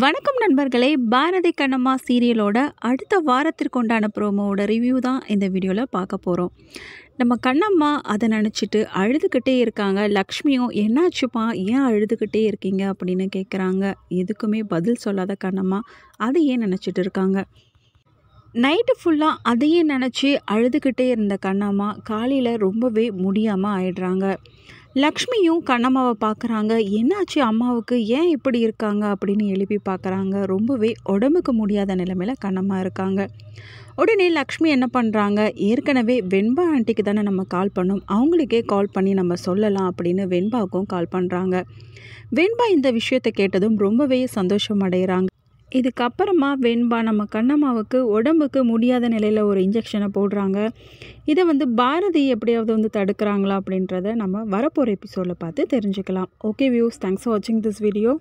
வணக்கம் நண்பர்களே பாரதி கண்ணம்மா சீரியலோட அடுத்த வாரத்திற்கு உண்டான ப்ரோமோவோட ரிவ்யூ தான் இந்த வீடியோவில் பார்க்க போகிறோம் நம்ம கண்ணம்மா அதை நினச்சிட்டு அழுதுகிட்டே இருக்காங்க லக்ஷ்மியும் என்னாச்சுப்பா ஏன் அழுதுகிட்டே இருக்கீங்க அப்படின்னு கேட்குறாங்க எதுக்குமே பதில் சொல்லாத கண்ணம்மா அதை ஏன் நினச்சிட்டு இருக்காங்க நைட்டு ஃபுல்லாக அதையே நினச்சி அழுதுகிட்டே இருந்த கண்ணம்மா காலையில் ரொம்பவே முடியாமல் ஆயிடுறாங்க லக்ஷ்மியும் கண்ணம்மாவை பார்க்குறாங்க என்னாச்சு அம்மாவுக்கு ஏன் இப்படி இருக்காங்க அப்படின்னு எழுப்பி பார்க்குறாங்க ரொம்பவே உடம்புக்கு முடியாத நிலைமையில் கண்ணம்மா இருக்காங்க உடனே லக்ஷ்மி என்ன பண்ணுறாங்க ஏற்கனவே வெண்பா ஆண்டிக்கு தானே நம்ம கால் பண்ணோம் அவங்களுக்கே கால் பண்ணி நம்ம சொல்லலாம் அப்படின்னு வெண்பாவுக்கும் கால் பண்ணுறாங்க வெண்பா இந்த விஷயத்தை கேட்டதும் ரொம்பவே சந்தோஷம் அடைகிறாங்க இதுக்கப்புறமா வெண்பா நம்ம கண்ணம்மாவுக்கு உடம்புக்கு முடியாத நிலையில் ஒரு இன்ஜெக்ஷனை போடுறாங்க இதை வந்து பாரதி எப்படியாவது வந்து தடுக்கிறாங்களா அப்படின்றத நம்ம வரப்போகிற எபிசோடில் பார்த்து தெரிஞ்சுக்கலாம் ஓகே வியூஸ் தேங்க்ஸ் ஃபார் வாட்சிங் திஸ் வீடியோ